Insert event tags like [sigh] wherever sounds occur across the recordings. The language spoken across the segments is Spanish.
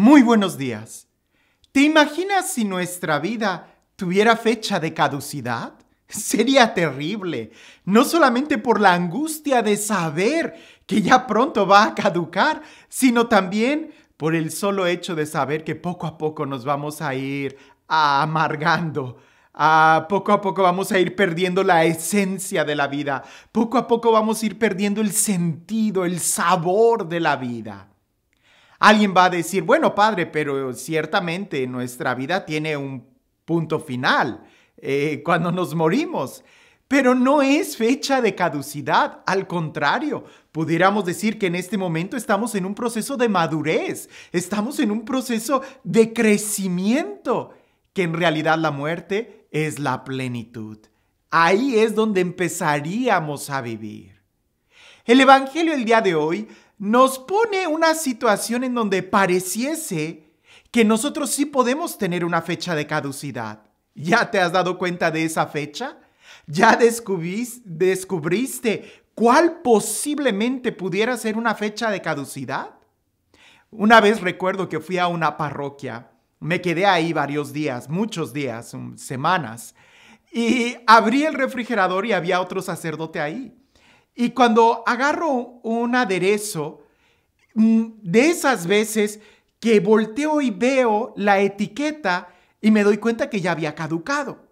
Muy buenos días. ¿Te imaginas si nuestra vida tuviera fecha de caducidad? [laughs] Sería terrible, no solamente por la angustia de saber que ya pronto va a caducar, sino también por el solo hecho de saber que poco a poco nos vamos a ir amargando. poco a poco vamos a ir perdiendo la esencia de la vida. Poco a poco vamos a ir perdiendo el sentido, el sabor de la vida. Alguien va a decir, bueno, padre, pero ciertamente nuestra vida tiene un punto final eh, cuando nos morimos. Pero no es fecha de caducidad, al contrario, pudiéramos decir que en este momento estamos en un proceso de madurez, estamos en un proceso de crecimiento, que en realidad la muerte es la plenitud. Ahí es donde empezaríamos a vivir. El Evangelio el día de hoy nos pone una situación en donde pareciese que nosotros sí podemos tener una fecha de caducidad. ¿Ya te has dado cuenta de esa fecha? ¿Ya descubriste, cuál posiblemente pudiera ser una fecha de caducidad? Una vez recuerdo que fui a una parroquia, me quedé ahí varios días, muchos días, semanas, y abrí el refrigerador y había otro sacerdote ahí. Y cuando agarro un aderezo, mm, de esas veces que volteo y veo la etiqueta y me doy cuenta que ya había caducado.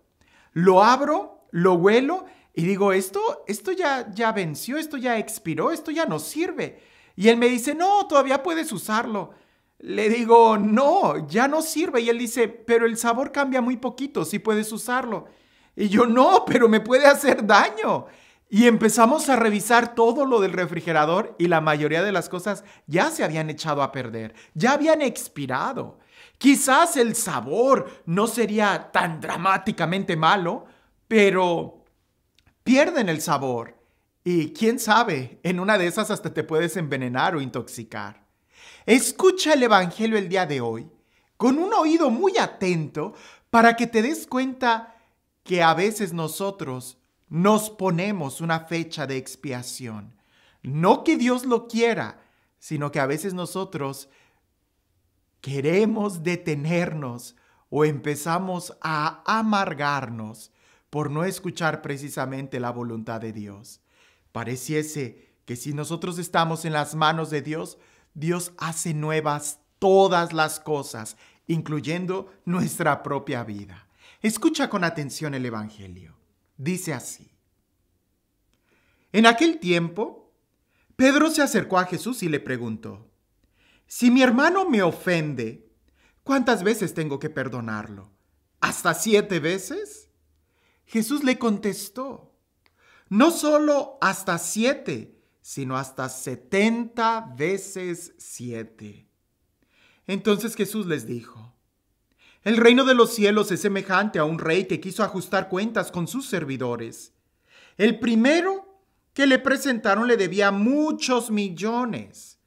Lo abro, lo huelo y digo, esto, esto ya, ya venció, esto ya expiró, esto ya no sirve. Y él me dice, no, todavía puedes usarlo. Le digo, no, ya no sirve. Y él dice, pero el sabor cambia muy poquito, si puedes usarlo. Y yo, no, pero me puede hacer daño. Y empezamos a revisar todo lo del refrigerador y la mayoría de las cosas ya se habían echado a perder, ya habían expirado. Quizás el sabor no sería tan dramáticamente malo, pero pierden el sabor. Y quién sabe, en una de esas hasta te puedes envenenar o intoxicar. Escucha el Evangelio el día de hoy con un oído muy atento para que te des cuenta que a veces nosotros nos ponemos una fecha de expiación. No que Dios lo quiera, sino que a veces nosotros queremos detenernos o empezamos a amargarnos por no escuchar precisamente la voluntad de Dios. Pareciese que si nosotros estamos en las manos de Dios, Dios hace nuevas todas las cosas, incluyendo nuestra propia vida. Escucha con atención el Evangelio. Dice así. En aquel tiempo, Pedro se acercó a Jesús y le preguntó, Si mi hermano me ofende, ¿cuántas veces tengo que perdonarlo? ¿Hasta siete veces? Jesús le contestó, no solo hasta siete, sino hasta setenta veces siete. Entonces Jesús les dijo, el reino de los cielos es semejante a un rey que quiso ajustar cuentas con sus servidores. El primero que le presentaron le debía muchos millones.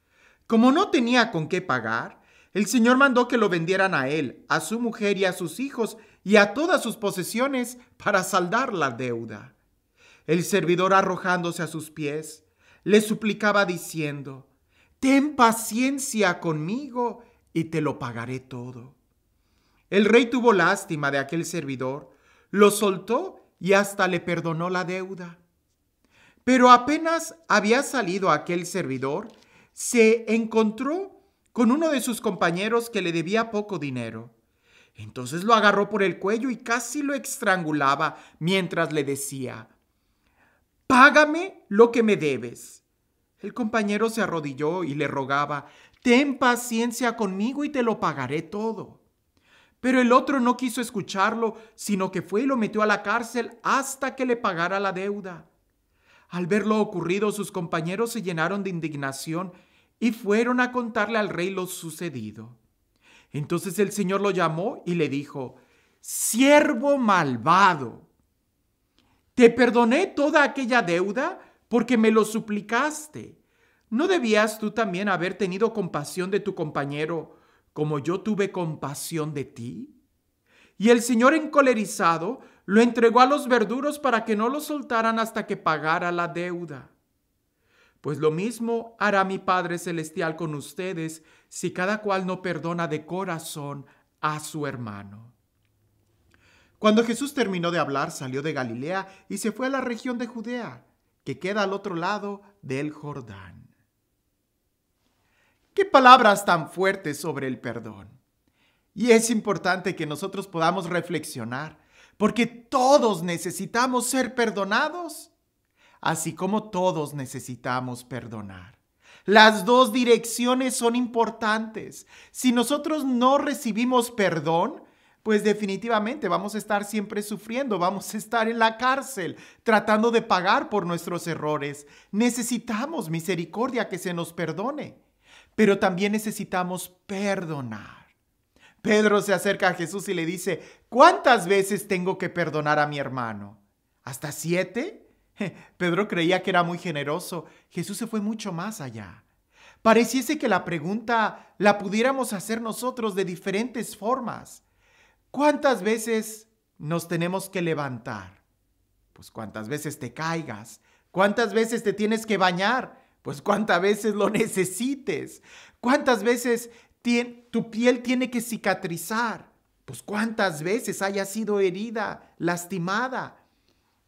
Como no tenía con qué pagar, el Señor mandó que lo vendieran a él, a su mujer y a sus hijos y a todas sus posesiones para saldar la deuda. El servidor arrojándose a sus pies, le suplicaba diciendo, Ten paciencia conmigo y te lo pagaré todo. El rey tuvo lástima de aquel servidor, lo soltó y hasta le perdonó la deuda. Pero apenas había salido aquel servidor, se encontró con uno de sus compañeros que le debía poco dinero. Entonces lo agarró por el cuello y casi lo estrangulaba mientras le decía, Págame lo que me debes. El compañero se arrodilló y le rogaba, Ten paciencia conmigo y te lo pagaré todo. Pero el otro no quiso escucharlo, sino que fue y lo metió a la cárcel hasta que le pagara la deuda. Al ver lo ocurrido, sus compañeros se llenaron de indignación y fueron a contarle al rey lo sucedido. Entonces el Señor lo llamó y le dijo, siervo malvado, te perdoné toda aquella deuda porque me lo suplicaste. ¿No debías tú también haber tenido compasión de tu compañero? como yo tuve compasión de ti? Y el Señor encolerizado lo entregó a los verduros para que no lo soltaran hasta que pagara la deuda. Pues lo mismo hará mi Padre Celestial con ustedes si cada cual no perdona de corazón a su hermano. Cuando Jesús terminó de hablar, salió de Galilea y se fue a la región de Judea, que queda al otro lado del Jordán palabras tan fuertes sobre el perdón. Y es importante que nosotros podamos reflexionar, porque todos necesitamos ser perdonados, así como todos necesitamos perdonar. Las dos direcciones son importantes. Si nosotros no recibimos perdón, pues definitivamente vamos a estar siempre sufriendo, vamos a estar en la cárcel tratando de pagar por nuestros errores. Necesitamos misericordia que se nos perdone pero también necesitamos perdonar. Pedro se acerca a Jesús y le dice, ¿cuántas veces tengo que perdonar a mi hermano? ¿Hasta siete? [laughs] Pedro creía que era muy generoso. Jesús se fue mucho más allá. Pareciese que la pregunta la pudiéramos hacer nosotros de diferentes formas. ¿Cuántas veces nos tenemos que levantar? Pues cuántas veces te caigas, cuántas veces te tienes que bañar, pues cuántas veces lo necesites. Cuántas veces tu piel tiene que cicatrizar. Pues cuántas veces haya sido herida, lastimada.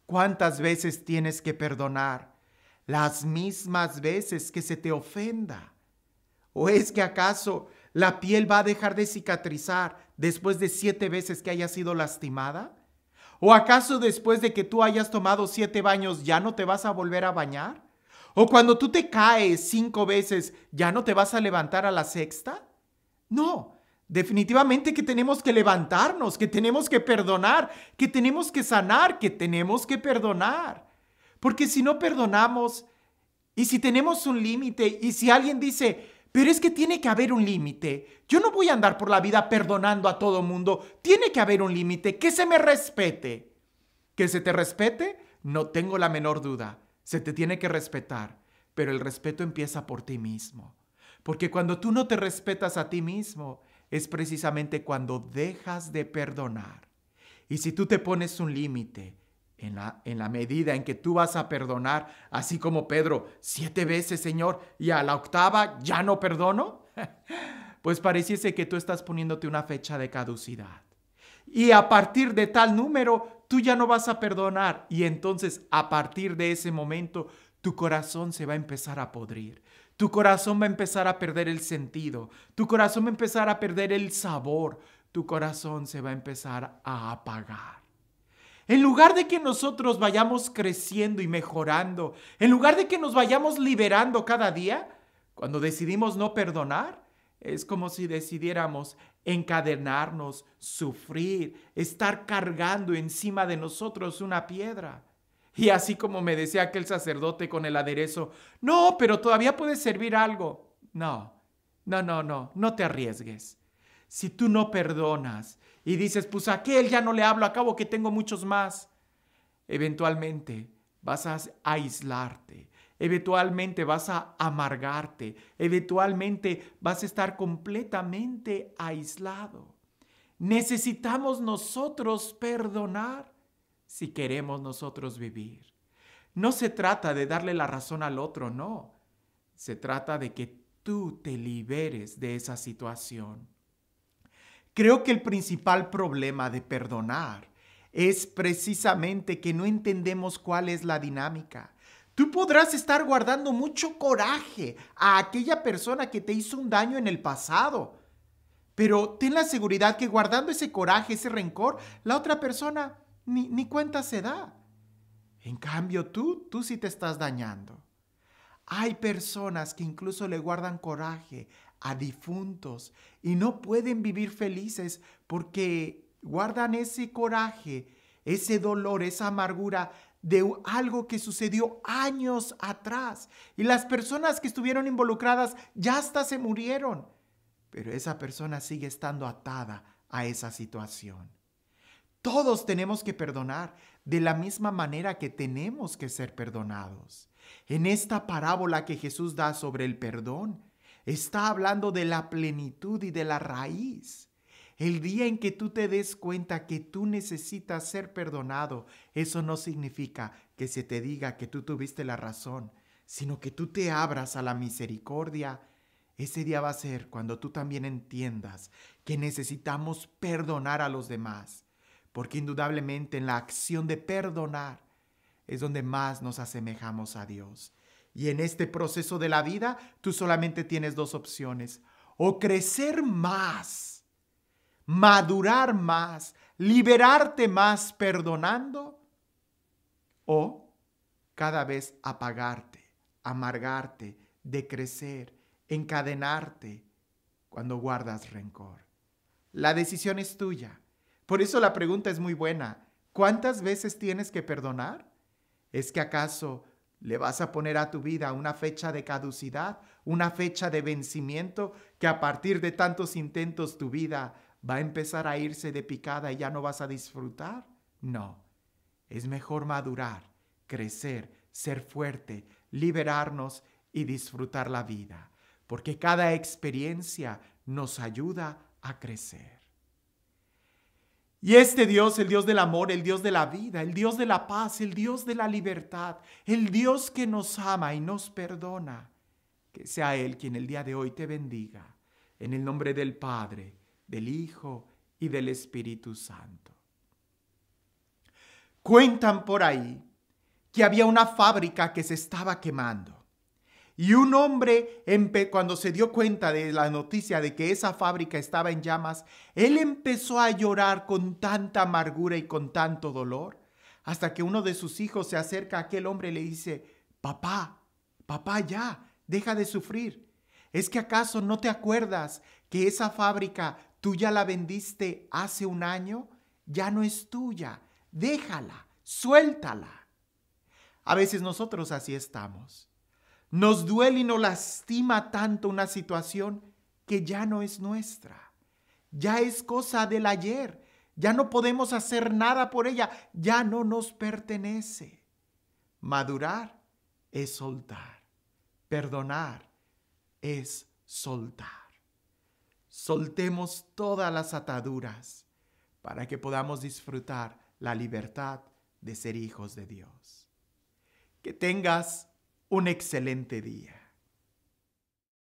Cuántas veces tienes que perdonar. Las mismas veces que se te ofenda. ¿O es que acaso la piel va a dejar de cicatrizar después de siete veces que haya sido lastimada? ¿O acaso después de que tú hayas tomado siete baños ya no te vas a volver a bañar? O cuando tú te caes cinco veces, ¿ya no te vas a levantar a la sexta? No, definitivamente que tenemos que levantarnos, que tenemos que perdonar, que tenemos que sanar, que tenemos que perdonar. Porque si no perdonamos y si tenemos un límite y si alguien dice, pero es que tiene que haber un límite, yo no voy a andar por la vida perdonando a todo mundo, tiene que haber un límite, que se me respete. Que se te respete, no tengo la menor duda se te tiene que respetar, pero el respeto empieza por ti mismo. Porque cuando tú no te respetas a ti mismo, es precisamente cuando dejas de perdonar. Y si tú te pones un límite, en la, en la, medida en que tú vas a perdonar, así como Pedro, siete veces, Señor, y a la octava ya no perdono, [laughs] pues pareciese que tú estás poniéndote una fecha de caducidad y a partir de tal número tú ya no vas a perdonar y entonces a partir de ese momento tu corazón se va a empezar a podrir. Tu corazón va a empezar a perder el sentido, tu corazón va a empezar a perder el sabor, tu corazón se va a empezar a apagar. En lugar de que nosotros vayamos creciendo y mejorando, en lugar de que nos vayamos liberando cada día, cuando decidimos no perdonar, es como si decidiéramos encadenarnos, sufrir, estar cargando encima de nosotros una piedra. Y así como me decía aquel sacerdote con el aderezo, no, pero todavía puede servir algo. No, no, no, no, no te arriesgues. Si tú no perdonas y dices, pues a aquel ya no le hablo, acabo que tengo muchos más, eventualmente vas a aislarte, eventualmente vas a amargarte, eventualmente vas a estar completamente aislado. Necesitamos nosotros perdonar si queremos nosotros vivir. No se trata de darle la razón al otro, no. Se trata de que tú te liberes de esa situación. Creo que el principal problema de perdonar es precisamente que no entendemos cuál es la dinámica. Tú podrás estar guardando mucho coraje a aquella persona que te hizo un daño en el pasado, pero ten la seguridad que guardando ese coraje, ese rencor, la otra persona ni, cuenta se da. En cambio, tú, tú sí te estás dañando. Hay personas que incluso le guardan coraje a difuntos y no pueden vivir felices porque guardan ese coraje ese dolor, esa amargura de algo que sucedió años atrás. Y las personas que estuvieron involucradas ya hasta se murieron. Pero esa persona sigue estando atada a esa situación. Todos tenemos que perdonar de la misma manera que tenemos que ser perdonados. En esta parábola que Jesús da sobre el perdón, está hablando de la plenitud y de la raíz. El día en que tú te des cuenta que tú necesitas ser perdonado, eso no significa que se te diga que tú tuviste la razón, sino que tú te abras a la misericordia. Ese día va a ser cuando tú también entiendas que necesitamos perdonar a los demás, porque indudablemente en la acción de perdonar es donde más nos asemejamos a Dios. Y en este proceso de la vida, tú solamente tienes dos opciones, o crecer más madurar más, liberarte más perdonando o cada vez apagarte, amargarte, decrecer, encadenarte cuando guardas rencor. La decisión es tuya. Por eso la pregunta es muy buena. ¿Cuántas veces tienes que perdonar? ¿Es que acaso le vas a poner a tu vida una fecha de caducidad, una fecha de vencimiento que a partir de tantos intentos tu vida va a empezar a irse de picada y ya no vas a disfrutar. No, es mejor madurar, crecer, ser fuerte, liberarnos y disfrutar la vida, porque cada experiencia nos ayuda a crecer. Y este Dios, el Dios del amor, el Dios de la vida, el Dios de la paz, el Dios de la libertad, el Dios que nos ama y nos perdona, que sea Él quien el día de hoy te bendiga. En el nombre del Padre, del Hijo y del Espíritu Santo. Cuentan por ahí que había una fábrica que se estaba quemando. Y un hombre, cuando se dio cuenta de la noticia de que esa fábrica estaba en llamas, él empezó a llorar con tanta amargura y con tanto dolor, hasta que uno de sus hijos se acerca a aquel hombre y le dice, papá, papá ya, deja de sufrir. ¿Es que acaso no te acuerdas que esa fábrica Tú ya la vendiste hace un año, ya no es tuya. Déjala, suéltala. A veces nosotros así estamos. Nos duele y nos lastima tanto una situación que ya no es nuestra. Ya es cosa del ayer. Ya no podemos hacer nada por ella. Ya no nos pertenece. Madurar es soltar. Perdonar es soltar soltemos todas las ataduras para que podamos disfrutar la libertad de ser hijos de Dios. Que tengas un excelente día.